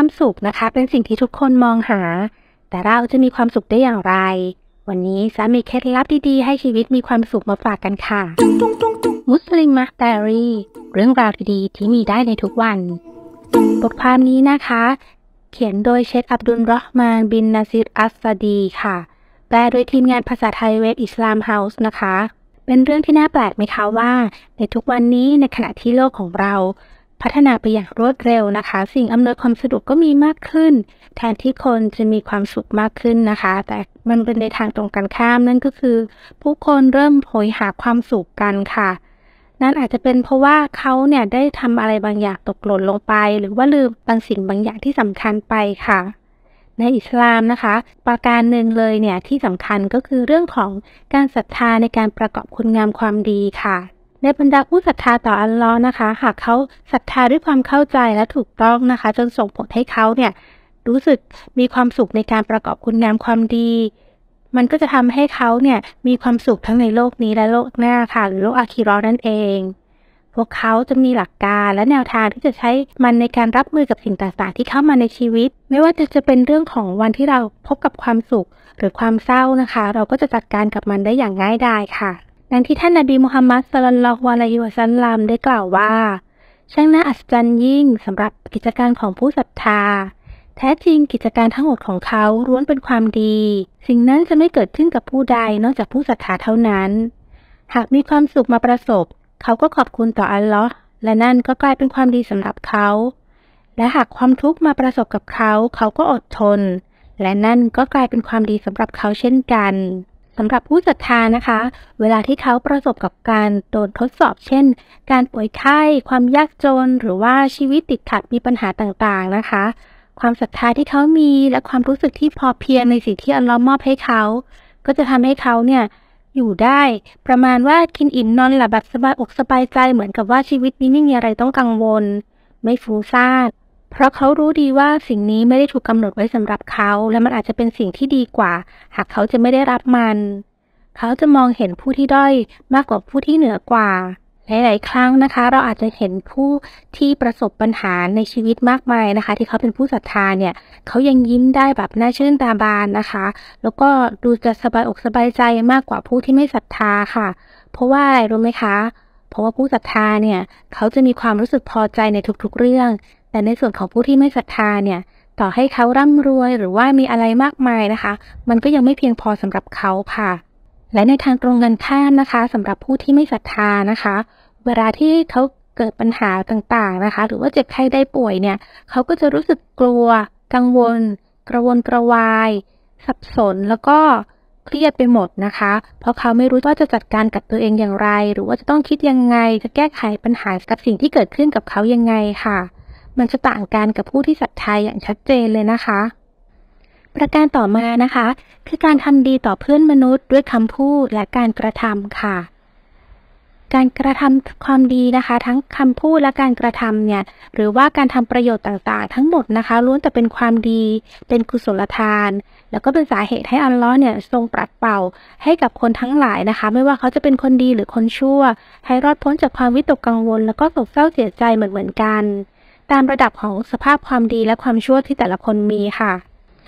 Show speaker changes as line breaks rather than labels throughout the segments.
ความสุขนะคะ เป็นสิ่งที่ทุกคนมองหา แต่เราจะมีความสุขได้อย่างไร วันนี้สามีเคล็ดลับดีๆ ให้ชีวิตมีความสุขมาฝากกันค่ะมุสลิมมาสเตอรี่เรื่องราวดีๆที่มีได้ในทุกวันบทความนี้นะคะ เขียนโดยเชคอับดุลรอห์มานบินนาซิรอัสซาดีค่ะแปลโดยทีมงานภาษาไทยเว็บ อิสลามเฮาส์นะคะ เป็นเรื่องที่น่าแปลกไหมคะว่า ในทุกวันนี้ในขณะที่โลกของเราพัฒนาไปอย่างรวดเร็วนะคะ สิ่งอำนวยความสะดวกก็มีมากขึ้น แทนที่คนจะมีความสุขมากขึ้นนะคะ แต่มันเป็นในทางตรงกันข้ามนั่นก็คือผู้คนเริ่มโหยหาความสุขกันค่ะนั่นอาจจะเป็นเพราะว่าเขาเนี่ยได้ทำอะไรบางอย่างตกหล่นลงไป หรือว่าลืมบางสิ่งบางอย่างที่สำคัญไปค่ะ ในอิสลามนะคะ ประการหนึ่งเลยเนี่ยที่สำคัญก็คือเรื่องของการศรัทธาในการประกอบคุณงามความดีค่ะในบรรดาผู้ศรัทธาต่ออัลลอฮ์นะคะหากเขาศรัทธาด้วยความเข้าใจและถูกต้องนะคะ จนส่งผลให้เขาเนี่ยรู้สึกมีความสุขในการประกอบคุณงามความดี มันก็จะทำให้เขาเนี่ยมีความสุขทั้งในโลกนี้และโลกหน้าค่ะ หรือโลกอาคีรอนั่นเอง พวกเขาจะมีหลักการและแนวทางที่จะใช้มันในการรับมือกับสิ่งต่างๆที่เข้ามาในชีวิต ไม่ว่าจะจะเป็นเรื่องของวันที่เราพบกับความสุขหรือความเศร้านะคะ เราก็จะจัดการกับมันได้อย่างง่ายดายค่ะดังที่ท่านนบีมุฮัมมัดสลลอฮวะลาฮิวะซันลามได้กล่าวว่าช่างน่าอัศจรรย์ยิ่งสำหรับกิจการของผู้ศรัทธาแท้จริงกิจการทั้งหมดของเขาล้วนเป็นความดี สิ่งนั้นจะไม่เกิดขึ้นกับผู้ใดนอกจากผู้ศรัทธาเท่านั้น หากมีความสุขมาประสบ เขาก็ขอบคุณต่ออัลลอฮ์และนั่นก็กลายเป็นความดีสำหรับเขา และหากความทุกข์มาประสบกับเขา เขาก็อดทนและนั่นก็กลายเป็นความดีสำหรับเขาเช่นกันสำหรับผู้ศรัทธานะคะ เวลาที่เขาประสบกับการโดนทดสอบ เช่น การป่วยไข้ ความยากจนหรือว่าชีวิตติดขัดมีปัญหาต่างๆนะคะ ความศรัทธาที่เขามี และความรู้สึกที่พอเพียงในสิ่งที่อัลลอฮ์มอบให้เขา ก็จะทำให้เขาเนี่ยอยู่ได้ ประมาณว่ากินอิ่มนอนหลับแบบสบายอกสบายใจ เหมือนกับว่าชีวิตนี้ไม่มีอะไรต้องกังวล ไม่ฟุ้งซ่านเพราะเขารู้ดีว่าสิ่งนี้ไม่ได้ถูกกำหนดไว้สำหรับเขา และมันอาจจะเป็นสิ่งที่ดีกว่า หากเขาจะไม่ได้รับมัน เขาจะมองเห็นผู้ที่ด้อยมากกว่าผู้ที่เหนือกว่า หลาย ๆ ครั้งนะคะ เราอาจจะเห็นผู้ที่ประสบปัญหาในชีวิตมากมายนะคะ ที่เขาเป็นผู้ศรัทธาเนี่ย เขายังยิ้มได้แบบน่าชื่นตาบานนะคะ แล้วก็ดูจะสบายอกสบายใจมากกว่าผู้ที่ไม่ศรัทธาค่ะ เพราะว่าอะไรรู้ไหมคะ เพราะว่าผู้ศรัทธาเนี่ย เขาจะมีความรู้สึกพอใจในทุก ๆ เรื่องแต่ในส่วนของผู้ที่ไม่ศรัทธาเนี่ย ต่อให้เขาร่ำรวยหรือว่ามีอะไรมากมายนะคะ มันก็ยังไม่เพียงพอสำหรับเขาค่ะ และในทางตรงกันข้ามนะคะสำหรับผู้ที่ไม่ศรัทธานะคะ เวลาที่เขาเกิดปัญหาต่างๆนะคะ หรือว่าเจ็บไข้ได้ป่วยเนี่ยเขาก็จะรู้สึกกลัว กังวล กระวนกระวาย สับสน แล้วก็เครียดไปหมดนะคะ เพราะเขาไม่รู้ว่าจะจัดการกับตัวเองอย่างไร หรือว่าจะต้องคิดยังไง จะแก้ไขปัญหากับสิ่งที่เกิดขึ้นกับเขายังไงค่ะมันจะต่างกันกับผู้ที่ศรัทธายอย่างชัดเจนเลยนะคะ ประการต่อมานะคะ คือการทำดีต่อเพื่อนมนุษย์ด้วยคำพูดและการกระทำค่ะ การกระทำความดีนะคะทั้งคำพูดและการกระทำเนี่ยหรือว่าการทำประโยชน์ต่างๆทั้งหมดนะคะล้วนแต่เป็นความดีเป็นกุศลทาน แล้วก็เป็นสาเหตุให้อัลลอฮ์เนี่ยทรงปรัดเป่าให้กับคนทั้งหลายนะคะ ไม่ว่าเขาจะเป็นคนดีหรือคนชั่ว ให้รอดพ้นจากความวิตกกังวล แล้วก็โศกเศร้าเสียใจเหมือนเหมือนกันตามระดับของสภาพความดีและความชั่วที่แต่ละคนมีค่ะ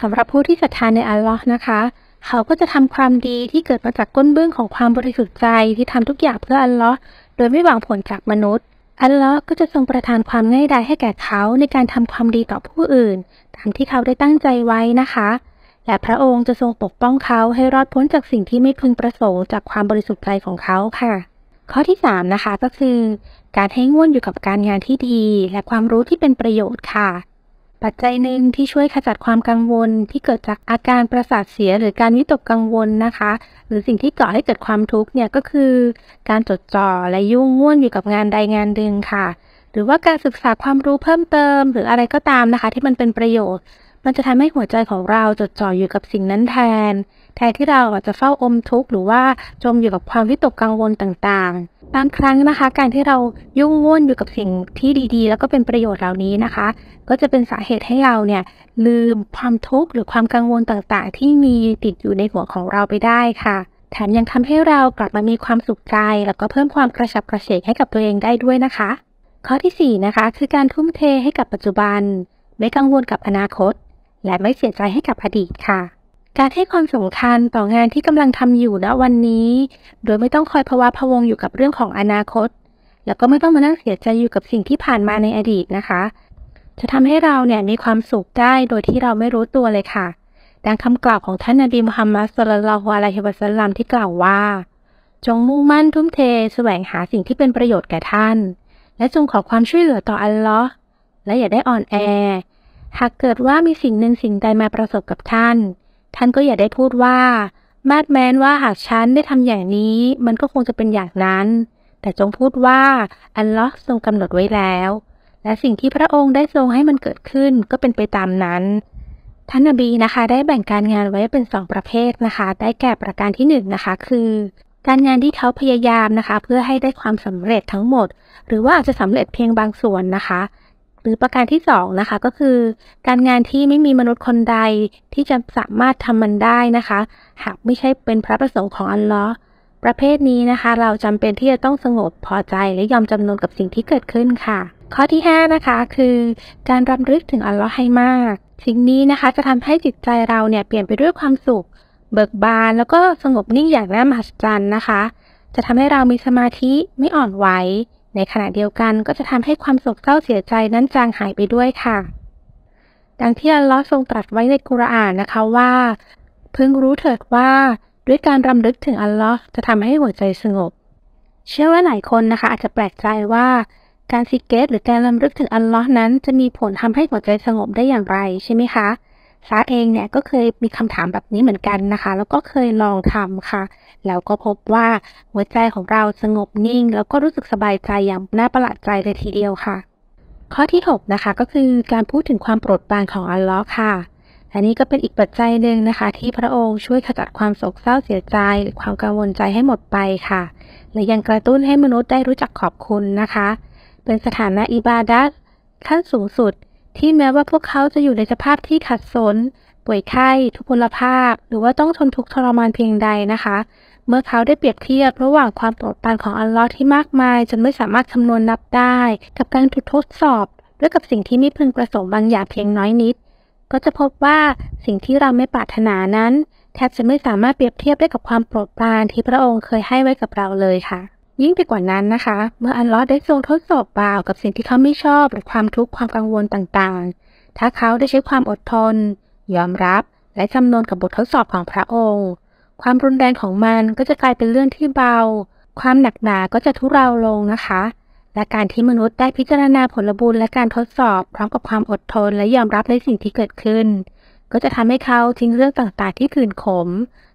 สำหรับผู้ที่ศรัทธาในอัลลอฮ์นะคะเขาก็จะทำความดีที่เกิดมาจากก้นเบื้องของความบริสุทธิ์ใจที่ทำทุกอย่างเพื่ออัลลอฮ์โดยไม่หวังผลจากมนุษย์อัลลอฮ์ก็จะทรงประทานความง่ายดายให้แก่เขาในการทำความดีต่อผู้อื่นตามที่เขาได้ตั้งใจไว้นะคะ และพระองค์จะทรงปกป้องเขาให้รอดพ้นจากสิ่งที่ไม่พึงประสงค์จากความบริสุทธิ์ใจของเขาค่ะข้อที่3นะคะก็คือการให้ง่วนอยู่กับการงานที่ดี และความรู้ที่เป็นประโยชน์ค่ะ ปัจจัยหนึ่งที่ช่วยขจัดความกังวล ที่เกิดจากอาการประสาทเสีย หรือการวิตกกังวลนะคะ หรือสิ่งที่ก่อให้เกิดความทุกข์เนี่ยก็คือ การจดจ่อและยุ่งง่วนอยู่กับงานใดงานหนึ่งค่ะ หรือว่าการศึกษาความรู้เพิ่มเติม หรืออะไรก็ตามนะคะ ที่มันเป็นประโยชน์ มันจะทำให้หัวใจของเราจดจ่ออยู่กับสิ่งนั้นแทนแทนที่เราจะเฝ้าอมทุกข์หรือว่าจมอยู่กับความวิตกกังวลต่างๆบางครั้งนะคะ การที่เรายุ่งวุ่นอยู่กับสิ่งที่ดีๆ แล้วก็เป็นประโยชน์เหล่านี้นะคะ ก็จะเป็นสาเหตุให้เราเนี่ยลืมความทุกข์หรือความกังวลต่างๆ ที่มีติดอยู่ในหัวของเราไปได้ค่ะ แถมยังทำให้เรากลับมามีความสุขใจแล้วก็เพิ่มความกระฉับกระเฉงให้กับตัวเองได้ด้วยนะคะ ข้อที่ 4 นะคะ คือการทุ่มเทให้กับปัจจุบัน ไม่กังวลกับอนาคต และไม่เสียใจให้กับอดีตค่ะการให้ความสำคัญต่องานที่กำลังทำอยู่ณวันนี้ โดยไม่ต้องคอยภาวะพวงอยู่กับเรื่องของอนาคต แล้วก็ไม่ต้องมานั่งเสียใจอยู่กับสิ่งที่ผ่านมาในอดีตนะคะ จะทำให้เราเนี่ยมีความสุขได้โดยที่เราไม่รู้ตัวเลยค่ะ ดังคำกล่าวของท่านนบีมุฮัมมัดสุลลัลฮวาลาฮิวะสัลลัมที่กล่าวว่า จงมุ่งมั่นทุ่มเทแสวงหาสิ่งที่เป็นประโยชน์แก่ท่าน และจงขอความช่วยเหลือต่ออัลลอฮ์และอย่าได้อ่อนแอ หากเกิดว่ามีสิ่งหนึ่งสิ่งใดมาประสบกับท่านท่านก็อย่าได้พูดว่า แมดแมนว่าหากฉันได้ทำอย่างนี้ มันก็คงจะเป็นอย่างนั้น แต่จงพูดว่าอันล็อกทรงกำหนดไว้แล้ว และสิ่งที่พระองค์ได้ทรงให้มันเกิดขึ้นก็เป็นไปตามนั้น ท่านอบีนะคะ ได้แบ่งการงานไว้เป็นสองประเภทนะคะ ได้แก่ประการที่หนึ่งนะคะคือ การงานที่เขาพยายามนะคะ เพื่อให้ได้ความสำเร็จทั้งหมด หรือว่าอาจจะสำเร็จเพียงบางส่วนนะคะหรือประการที่2นะคะก็คือการงานที่ไม่มีมนุษย์คนใดที่จะสามารถทำมันได้นะคะ หากไม่ใช่เป็นพระประสงค์ของอัลลอฮ์ประเภทนี้นะคะ เราจำเป็นที่จะต้องสงบพอใจและยอมจำนนกับสิ่งที่เกิดขึ้นค่ะ ข้อที่ 5 นะคะคือ การรำลึกถึงอัลลอฮ์ให้มากสิ่งนี้นะคะจะทำให้จิตใจเราเนี่ยเปลี่ยนไปด้วยความสุข เบิกบาน แล้วก็สงบนิ่งอย่างน่ามหัศจรรย์นะคะ จะทำให้เรามีสมาธิไม่อ่อนไหวในขณะเดียวกันก็จะทำให้ความโศกเศร้าเสียใจนั้นจางหายไปด้วยค่ะ ดังที่อัลลอฮ์ทรงตรัสไว้ในกุรอานนะคะว่าเพิ่งรู้เถิดว่าด้วยการรำลึกถึงอัลลอฮ์จะทำให้หัวใจสงบ เชื่อว่าหลายคนนะคะอาจจะแปลกใจว่าการซิกเกตหรือการรำลึกถึงอัลลอฮ์นั้นจะมีผลทำให้หัวใจสงบได้อย่างไรใช่ไหมคะฟ้าเองเนี่ยก็เคยมีคำถามแบบนี้เหมือนกันนะคะ แล้วก็เคยลองทำค่ะ แล้วก็พบว่าหัวใจของเราสงบนิ่ง แล้วก็รู้สึกสบายใจอย่างน่าประหลาดใจเลยทีเดียวค่ะ ข้อที่6นะคะก็คือการพูดถึงความโปรดปรานของอัลลอฮ์ค่ะ อันนี้ก็เป็นอีกปัจจัยหนึ่งนะคะ ที่พระองค์ช่วยขจัดความโศกเศร้าเสียใจ หรือความกังวลใจให้หมดไปค่ะ และยังกระตุ้นให้มนุษย์ได้รู้จักขอบคุณนะคะ เป็นสถานะอิบาดัตขั้นสูงสุดที่แม้ว่าพวกเขาจะอยู่ในสภาพที่ขัดสน ป่วยไข้ทุพพลภาพ หรือว่าต้องทนทุกข์ทรมานเพียงใดนะคะ เมื่อเขาได้เปรียบเทียบระหว่างความโปรดปรานของอัลลอฮ์ที่มากมายจนไม่สามารถคำนวณนับได้ กับการถูกทดสอบด้วยกับสิ่งที่ไม่พึงประสงค์บางอย่างเพียงน้อยนิด ก็จะพบว่าสิ่งที่เราไม่ปรารถนานั้นแทบจะไม่สามารถเปรียบเทียบได้กับความโปรดปรานที่พระองค์เคยให้ไว้กับเราเลยค่ะยิ่งไปกว่านั้นนะคะ เมื่ออันลอดได้ทรงทดสอบบ่าวกับสิ่งที่เขาไม่ชอบหรือความทุกข์ ความกังวลต่างๆ ถ้าเขาได้ใช้ความอดทน ยอมรับ และจำนวนกับบททดสอบของพระองค์ ความรุนแรงของมันก็จะกลายเป็นเรื่องที่เบา ความหนักหนาก็จะทุเลาลงนะคะ และการที่มนุษย์ได้พิจารณาผลบุญและการทดสอบ พร้อมกับความอดทนและยอมรับในสิ่งที่เกิดขึ้น ก็จะทำให้เขาทิ้งเรื่องต่างๆ ที่ขื่นขม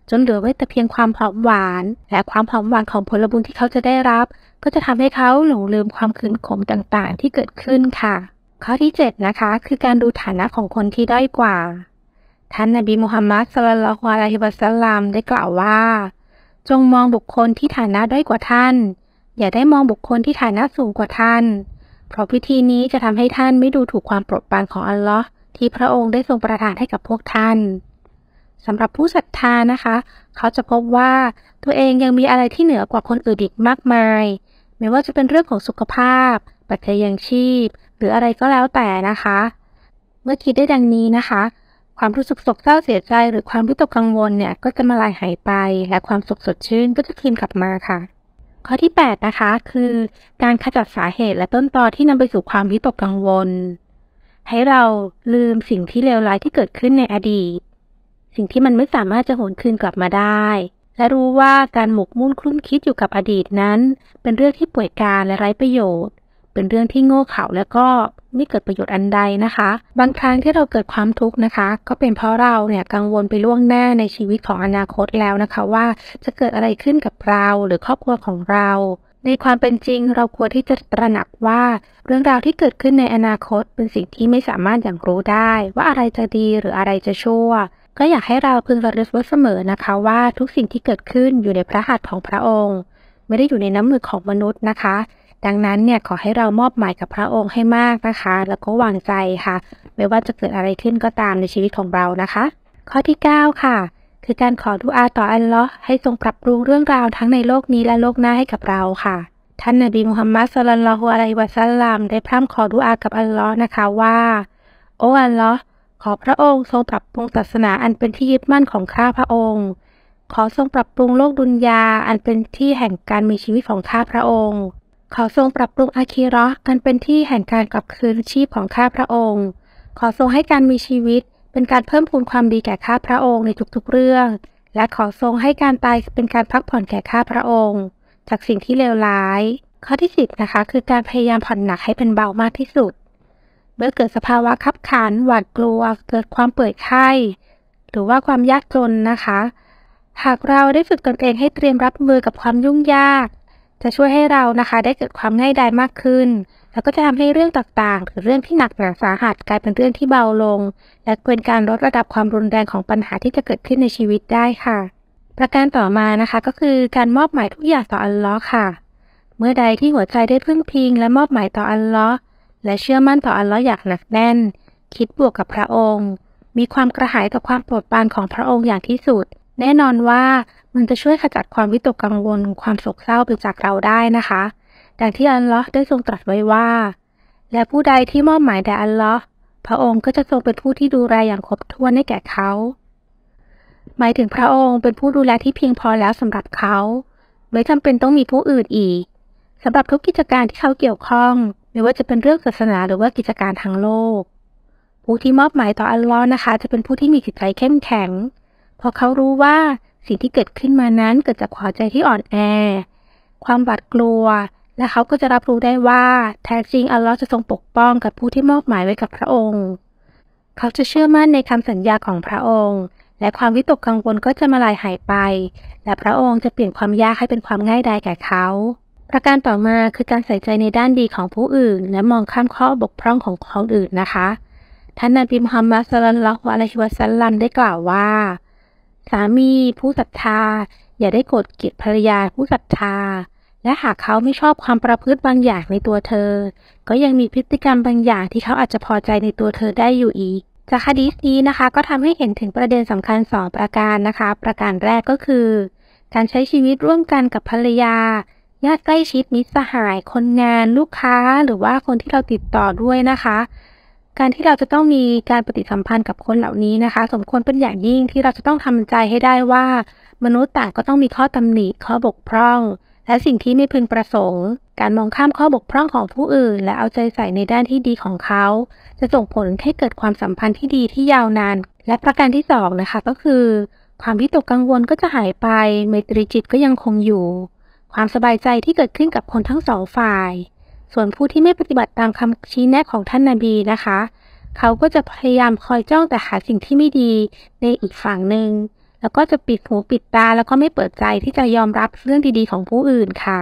จนเหลือไว้แต่เพียงความหอมหวาน และความหอมหวานของผลบุญที่เขาจะได้รับ ก็จะทำให้เขาหลงลืมความคืนขมต่างๆที่เกิดขึ้นค่ะ ข้อที่7นะคะ คือการดูฐานะของคนที่ด้อยกว่า ท่านนบีมุฮัมมัดสลลัลฮวาลาฮิบัสลลัมได้กล่าวว่า จงมองบุคคลที่ฐานะด้อยกว่าท่าน อย่าได้มองบุคคลที่ฐานะสูงกว่าท่าน เพราะวิธีนี้จะทำให้ท่านไม่ดูถูกความโปรดปรานของอัลลอฮ์ที่พระองค์ได้ทรงประทานให้กับพวกท่านสำหรับผู้ศรัทธานะคะ เขาจะพบว่าตัวเองยังมีอะไรที่เหนือกว่าคนอื่นอีกมากมาย ไม่ว่าจะเป็นเรื่องของสุขภาพ ปัจจัยยังชีพ หรืออะไรก็แล้วแต่นะคะ เมื่อคิดได้ดังนี้นะคะ ความรู้สึกโศกเศร้าเสียใจ หรือความวิตกกังวลเนี่ยก็จะมาลายหายไป และความสุขสดชื่นก็จะคืนกลับมาค่ะ ข้อที่ 8 นะคะ คือการขจัดสาเหตุและต้นตอที่นำไปสู่ความวิตกกังวล ให้เราลืมสิ่งที่เลวร้ายที่เกิดขึ้นในอดีตสิ่งที่มันไม่สามารถจะหวนคืนกลับมาได้ และรู้ว่าการหมกมุ่นคลุ้นคิดอยู่กับอดีตนั้น เป็นเรื่องที่ป่วยการและไร้ประโยชน์ เป็นเรื่องที่โง่เขลาและก็ไม่เกิดประโยชน์อันใดนะคะ บางครั้งที่เราเกิดความทุกข์นะคะ ก็เป็นเพราะเราเนี่ยกังวลไปล่วงหน้าในชีวิตของอนาคตแล้วนะคะว่าจะเกิดอะไรขึ้นกับเรา หรือครอบครัวของเรา ในความเป็นจริงเราควรที่จะตระหนักว่าเรื่องราวที่เกิดขึ้นในอนาคตเป็นสิ่งที่ไม่สามารถอย่างรู้ได้ ว่าอะไรจะดีหรืออะไรจะชั่วก็อยากให้เราพึงระลึกไว้เสมอนะคะว่า ทุกสิ่งที่เกิดขึ้นอยู่ในพระหัตถ์ของพระองค์ ไม่ได้อยู่ในน้ำมือของมนุษย์นะคะ ดังนั้นเนี่ยขอให้เรามอบหมายกับพระองค์ให้มากนะคะแล้วก็วางใจค่ะ ไม่ว่าจะเกิดอะไรขึ้นก็ตามในชีวิตของเรานะคะ ข้อที่9ค่ะคือการขอดุอาต่ออัลลอฮ์ให้ทรงปรับปรุงเรื่องราวทั้งในโลกนี้และโลกหน้าให้กับเราค่ะ ท่านนบีมุฮัมมัดสุลลัลฮุอะลัยวะซัลลัมได้พร่ำขอดุอากับอัลลอฮ์นะคะว่า โอ้อัลลอฮ์ขอพระองค์ทรงปรับปรุงศาสนาอันเป็นที่ยึดมั่นของข้าพระองค์ ขอทรงปรับปรุงโลกดุนยาอันเป็นที่แห่งการมีชีวิตของข้าพระองค์ ขอทรงปรับปรุงอาคีรอกันเป็นที่แห่งการกลับคืนชีพของข้าพระองค์ ขอทรงให้การมีชีวิตเป็นการเพิ่มพูนความดีแก่ข้าพระองค์ในทุกๆเรื่อง และขอทรงให้การตายเป็นการพักผ่อนแก่ข้าพระองค์ จากสิ่งที่เลวร้าย ข้อที่สิบนะคะคือการพยายามผ่อนหนักให้เป็นเบามากที่สุดเมื่อเกิดสภาวะคับขัน หวาดกลัวเกิดความเปื่อยไข้ หรือว่าความยากจนนะคะ หากเราได้ฝึกตนเองให้เตรียมรับมือกับความยุ่งยาก จะช่วยให้เรานะคะได้เกิดความง่ายดายมากขึ้น แล้วก็จะทำให้เรื่องต่างๆ หรือเรื่องที่หนักหนาสาหัสกลายเป็นเรื่องที่เบาลง และเป็นการลดระดับความรุนแรงของปัญหาที่จะเกิดขึ้นในชีวิตได้ค่ะ ประการต่อมานะคะก็คือการมอบหมายทุกอย่างต่ออัลลอฮ์ค่ะเมื่อใดที่หัวใจได้พึ่งพิงและมอบหมายต่ออัลลอฮ์และเชื่อมั่นต่ออัลลอฮ์อย่างหนักแน่น คิดบวกกับพระองค์ มีความกระหายต่อความโปรดปรานของพระองค์อย่างที่สุด แน่นอนว่ามันจะช่วยขจัดความวิตกกังวล ความโศกเศร้าไปจากเราได้นะคะ ดังที่อัลลอฮ์ได้ทรงตรัสไว้ว่า และผู้ใดที่มอบหมายแด่อัลลอฮ์พระองค์ก็จะทรงเป็นผู้ที่ดูแลอย่างครบถ้วนให้แก่เขา หมายถึงพระองค์เป็นผู้ดูแลที่เพียงพอแล้วสำหรับเขาไม่จำเป็นต้องมีผู้อื่นอีก สำหรับทุกกิจการที่เขาเกี่ยวข้องไม่ว่าจะเป็นเรื่องศาสนาหรือว่ากิจการทางโลก ผู้ที่มอบหมายต่ออัลลอฮ์นะคะ จะเป็นผู้ที่มีจิตใจเข้มแข็งเพราะเขารู้ว่าสิ่งที่เกิดขึ้นมานั้นเกิดจากหัวใจที่อ่อนแอความบาดกลัว และเขาก็จะรับรู้ได้ว่าแท้จริงอัลลอฮ์จะทรงปกป้องกับผู้ที่มอบหมายไว้กับพระองค์ เขาจะเชื่อมั่นในคำสัญญาของพระองค์ และความวิตกกังวลก็จะมาลายหายไป และพระองค์จะเปลี่ยนความยากให้เป็นความง่ายดายแก่เขาประการต่อมาคือการใส่ใจในด้านดีของผู้อื่น และมองข้ามข้อบกพร่องของคนอื่นนะคะ ท่านนบีมุฮัมมัดสลลัลฮวาลัยฮิวะสลัมได้กล่าวว่า สามีผู้ศรัทธา อย่าได้โกรธเกลียดภรรยาผู้ศรัทธา และหากเขาไม่ชอบความประพฤติบางอย่างในตัวเธอ ก็ยังมีพฤติกรรมบางอย่างที่เขาอาจจะพอใจในตัวเธอได้อยู่อีก จากคดีนี้นะคะก็ทำให้เห็นถึงประเด็นสำคัญสองประการนะคะ ประการแรกก็คือ การใช้ชีวิตร่วมกันกับภรรยาญาติใกล้ชิดมิตรสหายคนงาน ลูกค้าหรือว่าคนที่เราติดต่อด้วยนะคะ การที่เราจะต้องมีการปฏิสัมพันธ์กับคนเหล่านี้นะคะ สมควรเป็นอย่างยิ่งที่เราจะต้องทำใจให้ได้ว่า มนุษย์ต่างก็ต้องมีข้อตำหนิข้อบกพร่อง และสิ่งที่ไม่พึงประสงค์ การมองข้ามข้อบกพร่องของผู้อื่น และเอาใจใส่ในด้านที่ดีของเขา จะส่งผลให้เกิดความสัมพันธ์ที่ดีที่ยาวนานและประการที่สองนะคะก็คือ ความวิตกกังวลก็จะหายไปเมตริจิตก็ยังคงอยู่ความสบายใจที่เกิดขึ้นกับคนทั้งสองฝ่าย ส่วนผู้ที่ไม่ปฏิบัติตามคำชี้แนะของท่านนาบีนะคะ เขาก็จะพยายามคอยจ้องแต่หาสิ่งที่ไม่ดี ในอีกฝั่งหนึ่ง แล้วก็จะปิดหูปิดตา แล้วก็ไม่เปิดใจที่จะยอมรับเรื่องดีๆของผู้อื่นค่ะ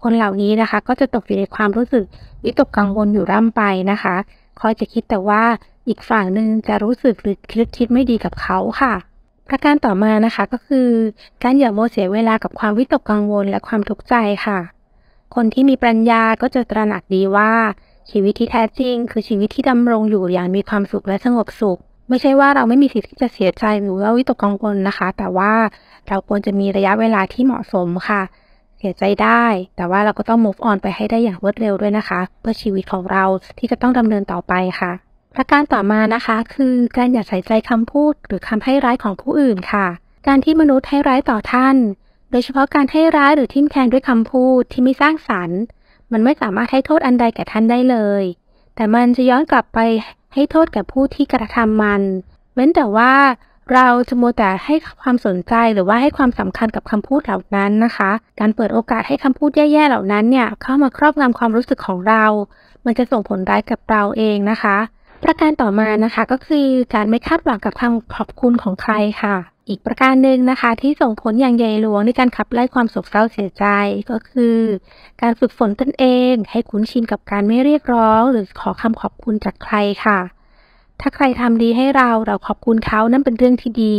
คนเหล่านี้นะคะ ก็จะตกอยู่ในความรู้สึกวิตกกังวลอยู่ร่ำไปนะคะ คอยจะคิดแต่ว่าอีกฝั่งหนึ่งจะรู้สึกหรือคิดคิดไม่ดีกับเขาค่ะประการต่อมานะคะก็คือ การอย่าโมเสียเวลากับความวิตกกังวลและความทุกข์ใจค่ะ คนที่มีปัญญาก็จะตระหนักดีว่า ชีวิตที่แท้จริง คือชีวิตที่ดำรงอยู่อย่างมีความสุขและสงบสุข ไม่ใช่ว่าเราไม่มีสิทธิ์ที่จะเสียใจหรือว่าวิตกกังวลนะคะ แต่ว่าเราควรจะมีระยะเวลาที่เหมาะสมค่ะ เสียใจได้ แต่ว่าเราก็ต้อง move on ไปให้ได้อย่างรวดเร็วด้วยนะคะ เพื่อชีวิตของเราที่จะต้องดำเนินต่อไปค่ะประการต่อมานะคะคือการอย่าใส่ใจคำพูด หรือคำให้ร้ายของผู้อื่นค่ะ การที่มนุษย์ให้ร้ายต่อท่าน โดยเฉพาะการให้ร้ายหรือทิ้มแทงด้วยคำพูดที่ไม่สร้างสรรค์ มันไม่สามารถให้โทษอันใดแก่ท่านได้เลย แต่มันจะย้อนกลับไปให้โทษแก่ผู้ที่กระทำมัน เว้นแต่ว่าเราจะมัวแต่ให้ความสนใจหรือว่าให้ความสำคัญกับคำพูดเหล่านั้นนะคะ การเปิดโอกาสให้คำพูดแย่ ๆเหล่านั้นเนี่ย เข้ามาครอบงำความรู้สึกของเรา มันจะส่งผลร้ายกับเราเองนะคะประการต่อมานะคะ ก็คือการไม่คาดหวังกับคำขอบคุณของใครค่ะ อีกประการหนึ่งนะคะ ที่ส่งผลอย่างใหญ่หลวงในการขับไล่ความโศกเศร้าเสียใจก็คือการฝึกฝนตนเอง ให้คุ้นชินกับการไม่เรียกร้อง หรือขอคำขอบคุณจากใครค่ะ ถ้าใครทำดีให้เราเราขอบคุณเขานั่นเป็นเรื่องที่ดี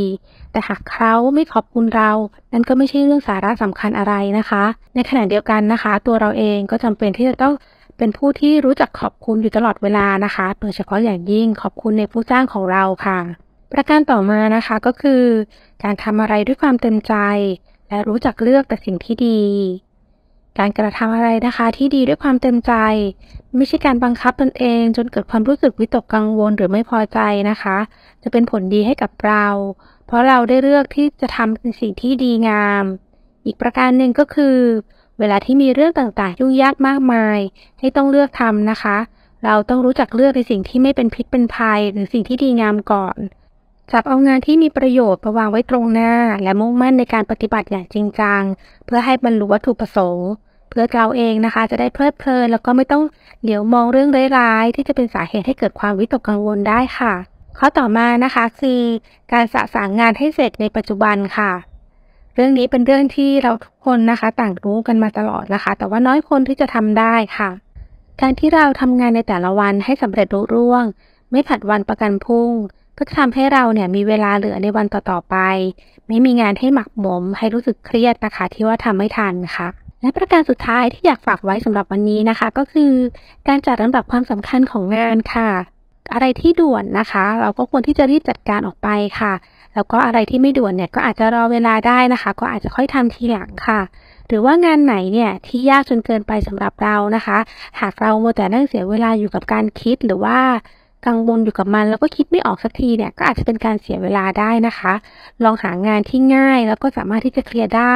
แต่หากเขาไม่ขอบคุณเรานั่นก็ไม่ใช่เรื่องสาระสำคัญอะไรนะคะ ในขณะเดียวกันนะคะ ตัวเราเองก็จำเป็นที่จะต้องเป็นผู้ที่รู้จักขอบคุณอยู่ตลอดเวลานะคะโดยเฉพาะอย่างยิ่งขอบคุณในผู้จ้างของเราค่ะ ประการต่อมานะคะก็คือ การทำอะไรด้วยความเต็มใจ และรู้จักเลือกแต่สิ่งที่ดี การกระทำอะไรนะคะ ที่ดีด้วยความเต็มใจ ไม่ใช่การบังคับตนเอง จนเกิดความรู้สึกวิตกกังวล หรือไม่พอใจนะคะ จะเป็นผลดีให้กับเรา เพราะเราได้เลือกที่จะทำเป็นสิ่งที่ดีงาม อีกประการหนึ่งก็คือเวลาที่มีเรื่องต่างๆ ยุ่งยากมากมาย ให้ต้องเลือกทำนะคะ เราต้องรู้จักเลือกในสิ่งที่ไม่เป็นพิษเป็นภัย หรือสิ่งที่ดีงามก่อน จับเอางานที่มีประโยชน์ระวางไว้ตรงหน้า และมุ่งมั่นในการปฏิบัติอย่างจริงจังเพื่อให้บรรลุวัตถุประสงค์ เพื่อเราเองนะคะจะได้เพลิดเพลินแล้วก็ไม่ต้องเหลียวมองเรื่องร้ายๆที่จะเป็นสาเหตุให้เกิดความวิตกกังวลได้ค่ะข้อต่อมานะคะคือการสะสางงานให้เสร็จในปัจจุบันค่ะเรื่องนี้เป็นเรื่องที่เราทุกคนนะคะ ต่างรู้กันมาตลอดนะคะ แต่ว่าน้อยคนที่จะทำได้ค่ะ การที่เราทำงานในแต่ละวันให้สำเร็จรุ่ร่วง ไม่ผัดวันประกันพรุ่งก็จะทำให้เราเนี่ย มีเวลาเหลือในวันต่อๆไป ไม่มีงานให้หมักหมมให้รู้สึกเครียดนะคะ ที่ว่าทำไม่ทันค่ะ และประการสุดท้ายที่อยากฝากไว้สำหรับวันนี้นะคะ ก็คือการจัดลำดับความสำคัญของงานค่ะ อะไรที่ด่วนนะคะ เราก็ควรที่จะรีบจัดการออกไปค่ะแล้วก็อะไรที่ไม่ด่วนเนี่ยก็อาจจะรอเวลาได้นะคะ ก็อาจจะค่อยทำทีหลังค่ะหรือว่างานไหนเนี่ยที่ยากจนเกินไปสำหรับเรานะคะ หากเราโมแต่นั่งเสียเวลาอยู่กับการคิด หรือว่ากังวลอยู่กับมัน แล้วก็คิดไม่ออกสักทีเนี่ย ก็อาจจะเป็นการเสียเวลาได้นะคะ ลองหางานที่ง่าย แล้วก็สามารถที่จะเคลียร์ได้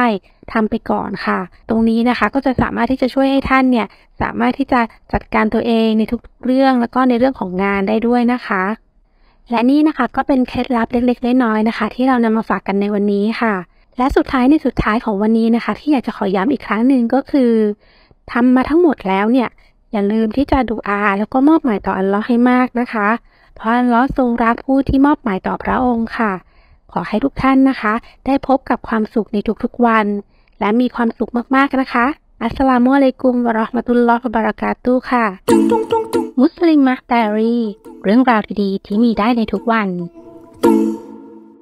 ทำไปก่อนค่ะ ตรงนี้นะคะก็จะสามารถที่จะช่วยให้ท่านเนี่ย สามารถที่จะจัดการตัวเองในทุกเรื่องแล้วก็ในเรื่องของงานได้ด้วยนะคะและนี่นะคะก็เป็นเคล็ดลับเล็กๆน้อยๆนะคะ ที่เรานำมาฝากกันในวันนี้ค่ะ และสุดท้ายในสุดท้ายของวันนี้นะคะ ที่อยากจะขอย้ำอีกครั้งหนึ่งก็คือทำมาทั้งหมดแล้วเนี่ยอย่าลืมที่จะดูอาแล้วก็มอบหมายต่ออัลลอฮ์ให้มากนะคะ เพราะอัลลอฮ์ทรงรักผู้ที่มอบหมายต่อพระองค์ค่ะ ขอให้ทุกท่านนะคะ ได้พบกับความสุขในทุกๆวัน และมีความสุขมากๆนะคะ อัสสลามุอะลัยกุมวะราะห์มะตุลลอฮ์วะบะเราะกาตุค่ะมุสลิมมัตตารี เรื่องราวดีๆที่มีได้ในทุกวัน